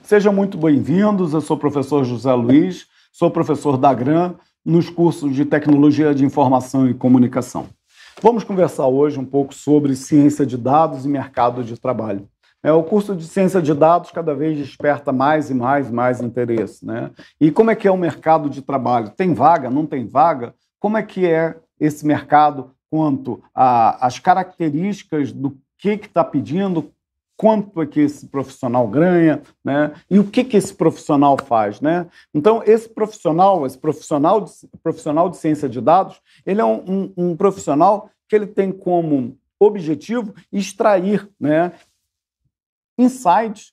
Sejam muito bem-vindos. Eu sou o professor José Luiz, sou professor da GRAM nos cursos de Tecnologia de Informação e Comunicação. Vamos conversar hoje um pouco sobre ciência de dados e mercado de trabalho. É, o curso de ciência de dados cada vez desperta mais e mais mais interesse. Né? E como é que é o mercado de trabalho? Tem vaga? Não tem vaga? Como é que é esse mercado quanto às características do que está pedindo, quanto é que esse profissional ganha, né? E o que que esse profissional faz, né? Então esse profissional, esse profissional de, profissional de ciência de dados, ele é um, um, um profissional que ele tem como objetivo extrair, né? Insights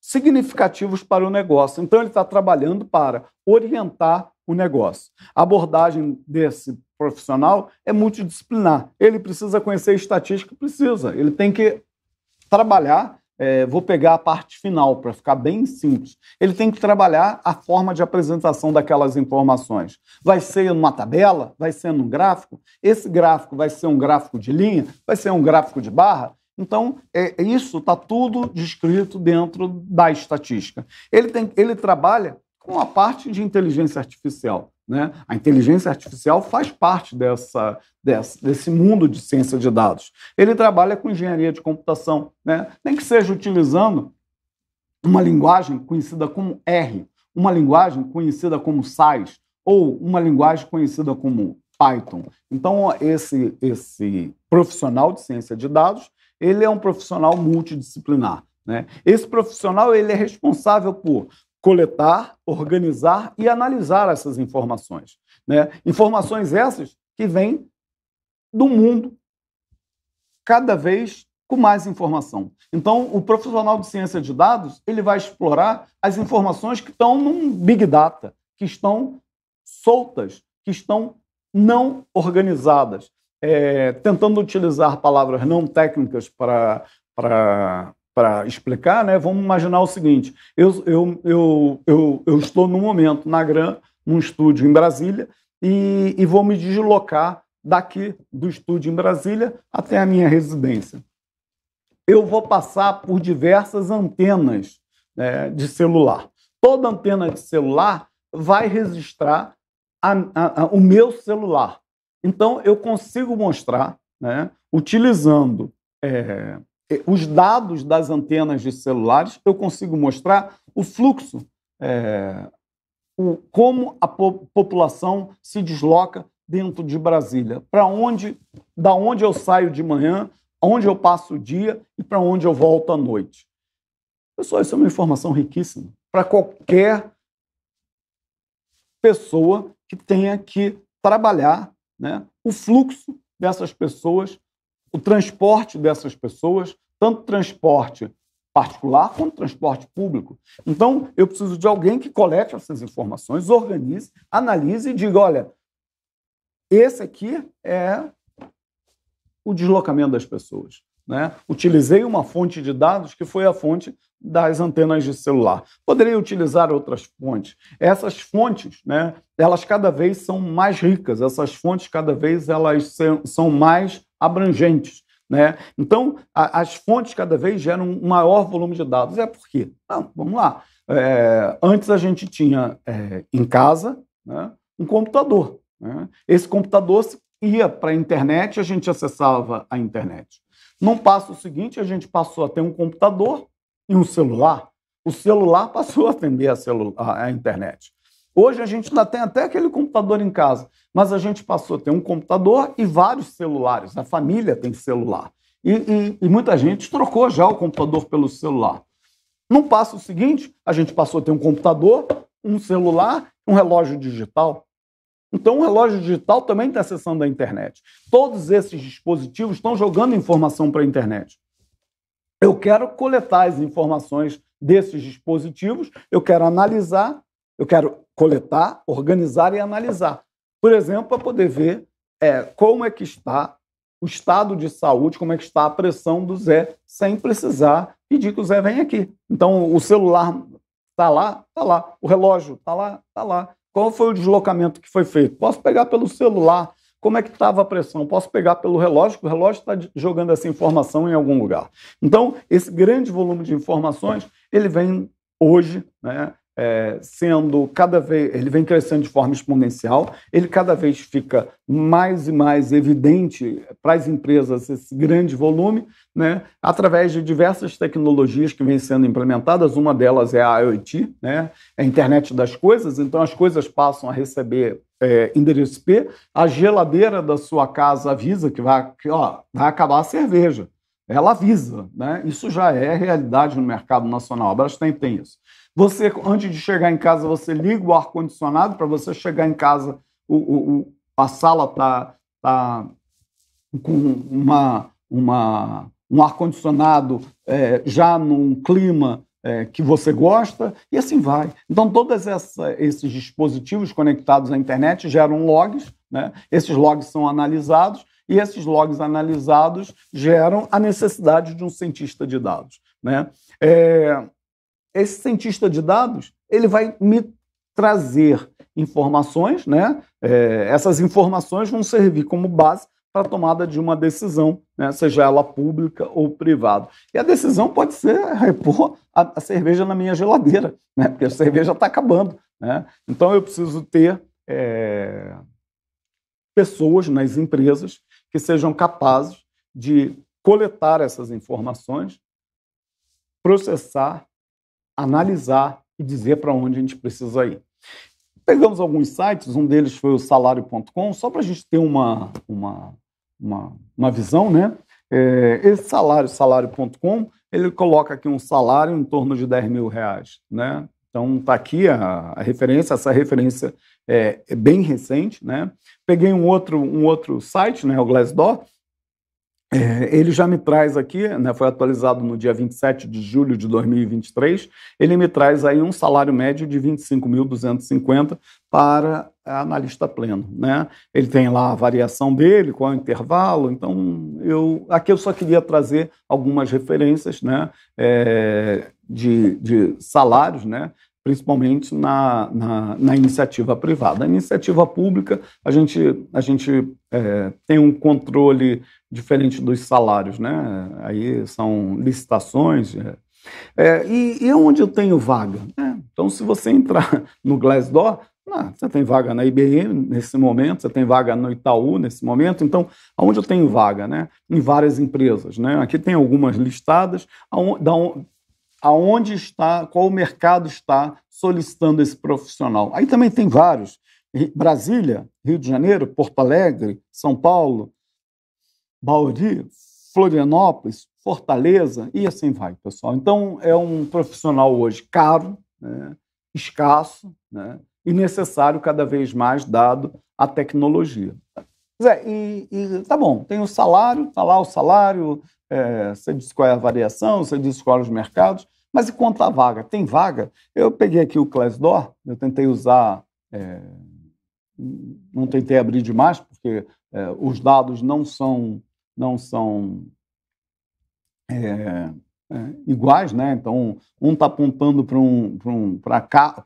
significativos para o negócio. Então ele está trabalhando para orientar o negócio. A abordagem desse profissional é multidisciplinar. Ele precisa conhecer estatística, precisa. Ele tem que trabalhar, é, vou pegar a parte final para ficar bem simples. Ele tem que trabalhar a forma de apresentação daquelas informações. Vai ser numa tabela? Vai ser num gráfico? Esse gráfico vai ser um gráfico de linha? Vai ser um gráfico de barra? Então, é, isso está tudo descrito dentro da estatística. Ele, tem, ele trabalha com a parte de inteligência artificial. Né? A inteligência artificial faz parte dessa, dessa, desse mundo de ciência de dados. Ele trabalha com engenharia de computação, né? nem que seja utilizando uma linguagem conhecida como R, uma linguagem conhecida como SAS ou uma linguagem conhecida como Python. Então, esse, esse profissional de ciência de dados, ele é um profissional multidisciplinar. Né? Esse profissional ele é responsável por coletar, organizar e analisar essas informações. Né? Informações essas que vêm do mundo, cada vez com mais informação. Então, o profissional de ciência de dados ele vai explorar as informações que estão num big data, que estão soltas, que estão não organizadas, é, tentando utilizar palavras não técnicas para para explicar, né, vamos imaginar o seguinte: eu, eu, eu, eu, eu estou no momento na GRAM, num estúdio em Brasília, e, e, vou me deslocar daqui do estúdio em Brasília até a minha residência. Eu vou passar por diversas antenas né, de celular. Toda antena de celular vai registrar a, a, a, o meu celular. Então, eu consigo mostrar, né, utilizando é, eh, os dados das antenas de celulares, eu consigo mostrar o fluxo, é, o, como a po população se desloca dentro de Brasília, para onde, da onde eu saio de manhã, onde eu passo o dia e para onde eu volto à noite. Pessoal, isso é uma informação riquíssima para qualquer pessoa que tenha que trabalhar né, o fluxo dessas pessoas o transporte dessas pessoas, tanto transporte particular quanto transporte público. Então, eu preciso de alguém que colete essas informações, organize, analise e diga: olha, esse aqui é o deslocamento das pessoas. Né? Utilizei uma fonte de dados que foi a fonte das antenas de celular. Poderia utilizar outras fontes. Essas fontes, né, elas cada vez são mais ricas, essas fontes cada vez elas são mais abrangentes. Né? Então, a, as fontes cada vez geram um maior volume de dados. É por quê? Não, vamos lá. É, antes a gente tinha é, em casa né, um computador. Né? Esse computador ia para a internet, a gente acessava a internet. Num passo seguinte, a gente passou a ter um computador e um celular. O celular passou a atender a, a internet. Hoje a gente ainda tem até aquele computador em casa, mas a gente passou a ter um computador e vários celulares. A família tem celular. E, e, e muita gente trocou já o computador pelo celular. Não passa o seguinte: a gente passou a ter um computador, um celular, um relógio digital. Então, o relógio digital também está acessando a internet. Todos esses dispositivos estão jogando informação para a internet. Eu quero coletar as informações desses dispositivos, eu quero analisar eu quero coletar, organizar e analisar. Por exemplo, para poder ver é, como é que está o estado de saúde, como é que está a pressão do Zé, sem precisar pedir que o Zé venha aqui. Então, o celular está lá, está lá. O relógio está lá, está lá. Qual foi o deslocamento que foi feito? Posso pegar pelo celular. Como é que estava a pressão? Posso pegar pelo relógio, o relógio está jogando essa informação em algum lugar. Então, esse grande volume de informações, ele vem hoje, né, é, sendo cada vez, ele vem crescendo de forma exponencial, ele cada vez fica mais e mais evidente para as empresas esse grande volume, né, através de diversas tecnologias que vêm sendo implementadas, uma delas é a IoT, né, é a internet das coisas, então as coisas passam a receber é, endereço IP, a geladeira da sua casa avisa que vai, que, ó, vai acabar a cerveja, ela avisa, né, isso já é realidade no mercado nacional, a Brastemp tem isso. Você, antes de chegar em casa, você liga o ar-condicionado para você chegar em casa, o, o, a sala está tá com uma, uma, um ar-condicionado é, já num clima é, que você gosta, e assim vai. Então, todos esses dispositivos conectados à internet geram logs, né? esses logs são analisados, e esses logs analisados geram a necessidade de um cientista de dados. Né? É, esse cientista de dados ele vai me trazer informações, né? É, essas informações vão servir como base para a tomada de uma decisão, né? seja ela pública ou privada. E a decisão pode ser repor a, a cerveja na minha geladeira, né? porque a cerveja está acabando. Né? Então eu preciso ter é, pessoas nas empresas que sejam capazes de coletar essas informações, processar analisar e dizer para onde a gente precisa ir. Pegamos alguns sites, um deles foi o salário.com, só para a gente ter uma, uma, uma, uma visão, né? É, esse salário, salário.com, ele coloca aqui um salário em torno de 10 mil reais, né? Então está aqui a, a, referência, essa referência é, é, bem recente, né? Peguei um outro, um outro site, né, o Glassdoor, é, ele já me traz aqui, né, foi atualizado no dia 27 de julho de 2023, ele me traz aí um salário médio de 25.250 para analista pleno. Né? Ele tem lá a variação dele, qual é o intervalo, então eu aqui eu só queria trazer algumas referências né, é, de, de salários, né? principalmente na, na, na, iniciativa privada. A iniciativa pública, a gente, a gente é, tem um controle diferente dos salários, né? Aí são licitações. É. É, e, e, onde eu tenho vaga? É, então, se você entrar no Glassdoor, ah, você tem vaga na IBM nesse momento, você tem vaga no Itaú nesse momento. Então, aonde eu tenho vaga? Né? Em várias empresas. Né? Aqui tem algumas listadas, aonde, aonde está, qual o mercado está solicitando esse profissional. Aí também tem vários. Brasília, Rio de Janeiro, Porto Alegre, São Paulo, Bauri, Florianópolis, Fortaleza e assim vai, pessoal. Então, é um profissional hoje caro, né, escasso né, e necessário cada vez mais, dado a tecnologia. Zé, e, e, tá bom, tem o salário, tá lá o salário, é, você diz qual é a variação, você diz qual é os mercados, mas e quanto à vaga? Tem vaga? Eu peguei aqui o Glassdoor, eu tentei usar, é, não tentei abrir demais, porque é, os dados não são, não são é, é, iguais, né? Então, um está apontando para um, um,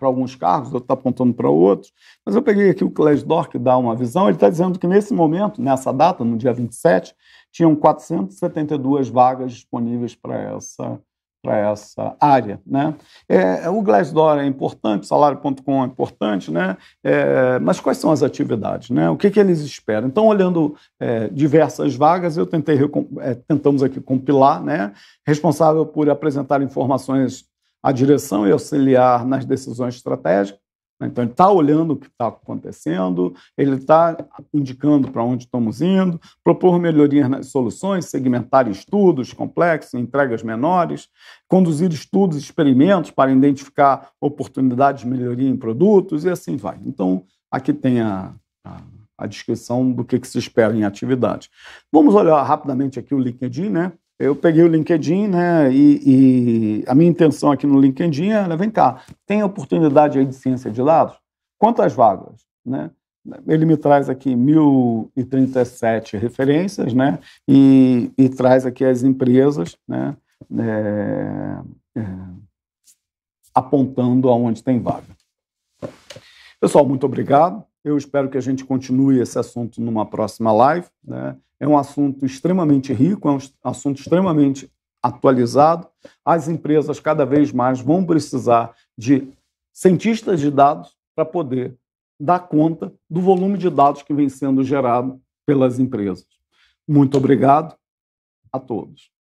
alguns carros, outro está apontando para outros. Mas eu peguei aqui o Klesdor, que dá uma visão, ele está dizendo que nesse momento, nessa data, no dia 27, tinham 472 vagas disponíveis para essa para essa área. Né? É, o Glassdoor é importante, salário.com é importante, né? É, mas quais são as atividades? Né? O que, que eles esperam? Então, olhando é, diversas vagas, eu tentei é, tentamos aqui compilar, né? responsável por apresentar informações à direção e auxiliar nas decisões estratégicas, né? Então, ele está olhando o que está acontecendo, ele está indicando para onde estamos indo, propor melhorias nas soluções, segmentar estudos complexos, entregas menores, conduzir estudos e experimentos para identificar oportunidades de melhoria em produtos e assim vai. Então, aqui tem a, a, a descrição do que, que, se espera em atividade. Vamos olhar rapidamente aqui o LinkedIn, né? Eu peguei o LinkedIn, né? E, e, a minha intenção aqui no LinkedIn era: vem cá, tem oportunidade aí de ciência de dados? Quantas vagas, né? Ele me traz aqui 1.037 referências, né? E, e traz aqui as empresas, né? É, é, apontando aonde tem vaga. Pessoal, muito obrigado. Eu espero que a gente continue esse assunto numa próxima live. Né? É um assunto extremamente rico, é um assunto extremamente atualizado. As empresas cada vez mais vão precisar de cientistas de dados para poder dar conta do volume de dados que vem sendo gerado pelas empresas. Muito obrigado a todos.